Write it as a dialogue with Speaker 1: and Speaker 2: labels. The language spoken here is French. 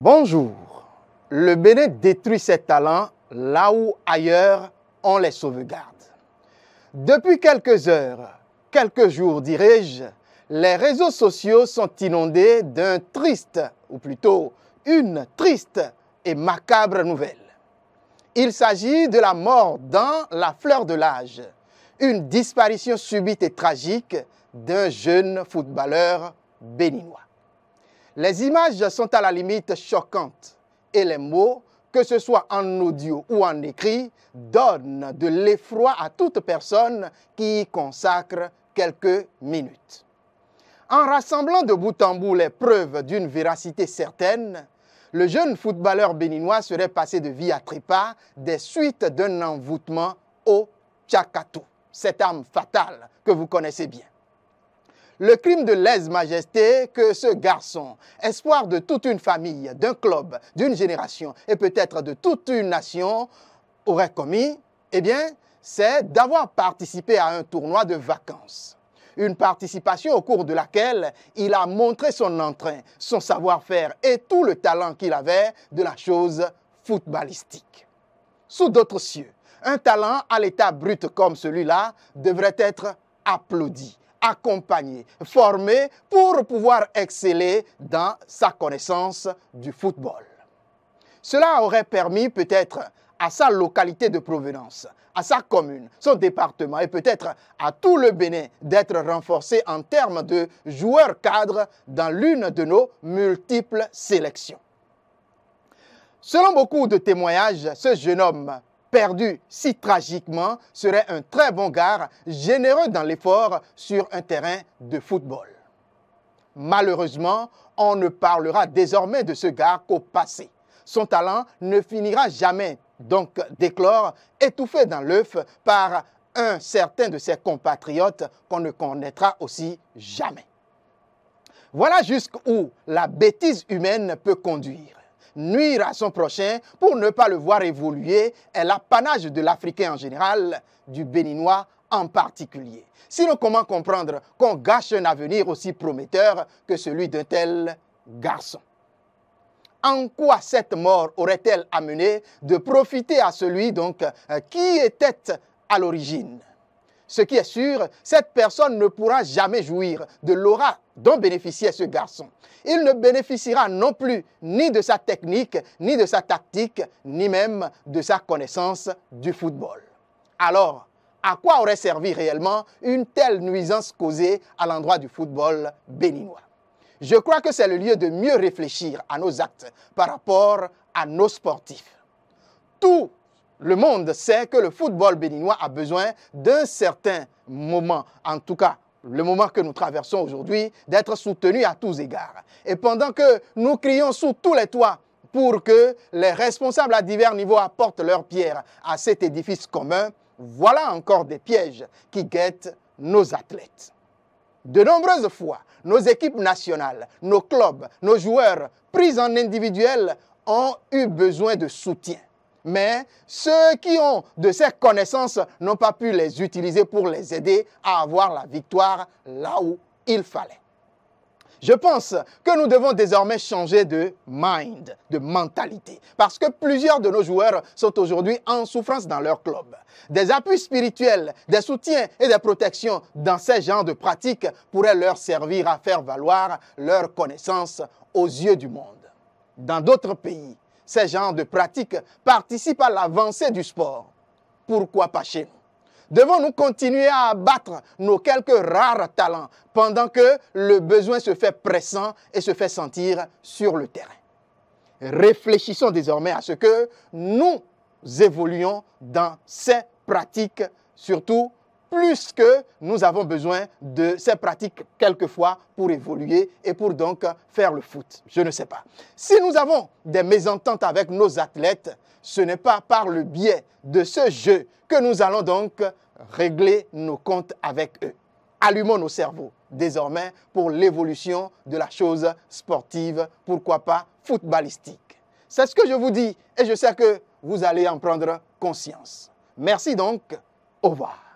Speaker 1: Bonjour. Le Bénin détruit ses talents là où ailleurs on les sauvegarde. Depuis quelques heures, quelques jours dirais-je, les réseaux sociaux sont inondés d'un triste, ou plutôt une triste et macabre nouvelle. Il s'agit de la mort dans la fleur de l'âge, une disparition subite et tragique d'un jeune footballeur béninois. Les images sont à la limite choquantes et les mots, que ce soit en audio ou en écrit, donnent de l'effroi à toute personne qui y consacre quelques minutes. En rassemblant de bout en bout les preuves d'une véracité certaine, le jeune footballeur béninois serait passé de vie à trépas des suites d'un envoûtement au chakato, cette arme fatale que vous connaissez bien le crime de lèse-majesté que ce garçon, espoir de toute une famille, d'un club, d'une génération et peut-être de toute une nation, aurait commis, eh bien, c'est d'avoir participé à un tournoi de vacances. Une participation au cours de laquelle il a montré son entrain, son savoir-faire et tout le talent qu'il avait de la chose footballistique. Sous d'autres cieux, un talent à l'état brut comme celui-là devrait être applaudi accompagné, formé pour pouvoir exceller dans sa connaissance du football. Cela aurait permis peut-être à sa localité de provenance, à sa commune, son département et peut-être à tout le Bénin d'être renforcé en termes de joueurs cadres dans l'une de nos multiples sélections. Selon beaucoup de témoignages, ce jeune homme perdu si tragiquement serait un très bon gars, généreux dans l'effort sur un terrain de football. Malheureusement, on ne parlera désormais de ce gars qu'au passé. Son talent ne finira jamais donc d'éclore, étouffé dans l'œuf par un certain de ses compatriotes qu'on ne connaîtra aussi jamais. Voilà jusqu'où la bêtise humaine peut conduire nuire à son prochain pour ne pas le voir évoluer est l'apanage de l'Africain en général, du Béninois en particulier. Sinon, comment comprendre qu'on gâche un avenir aussi prometteur que celui d'un tel garçon en quoi cette mort aurait-elle amené de profiter à celui donc euh, qui était à l'origine ce qui est sûr, cette personne ne pourra jamais jouir de l'aura dont bénéficiait ce garçon. Il ne bénéficiera non plus ni de sa technique, ni de sa tactique, ni même de sa connaissance du football. Alors, à quoi aurait servi réellement une telle nuisance causée à l'endroit du football béninois Je crois que c'est le lieu de mieux réfléchir à nos actes par rapport à nos sportifs. Tout le monde sait que le football béninois a besoin d'un certain moment, en tout cas le moment que nous traversons aujourd'hui, d'être soutenu à tous égards. Et pendant que nous crions sous tous les toits pour que les responsables à divers niveaux apportent leur pierre à cet édifice commun, voilà encore des pièges qui guettent nos athlètes. De nombreuses fois, nos équipes nationales, nos clubs, nos joueurs, pris en individuel, ont eu besoin de soutien. Mais ceux qui ont de ces connaissances n'ont pas pu les utiliser pour les aider à avoir la victoire là où il fallait. Je pense que nous devons désormais changer de mind, de mentalité, parce que plusieurs de nos joueurs sont aujourd'hui en souffrance dans leur club. Des appuis spirituels, des soutiens et des protections dans ces genres de pratiques pourraient leur servir à faire valoir leurs connaissances aux yeux du monde. Dans d'autres pays, ces genres de pratiques participent à l'avancée du sport. Pourquoi pas chez nous Devons-nous continuer à abattre nos quelques rares talents pendant que le besoin se fait pressant et se fait sentir sur le terrain Réfléchissons désormais à ce que nous évoluons dans ces pratiques, surtout plus que nous avons besoin de ces pratiques quelquefois pour évoluer et pour donc faire le foot. Je ne sais pas. Si nous avons des mésententes avec nos athlètes, ce n'est pas par le biais de ce jeu que nous allons donc régler nos comptes avec eux. Allumons nos cerveaux désormais pour l'évolution de la chose sportive, pourquoi pas footballistique. C'est ce que je vous dis et je sais que vous allez en prendre conscience. Merci donc. Au revoir.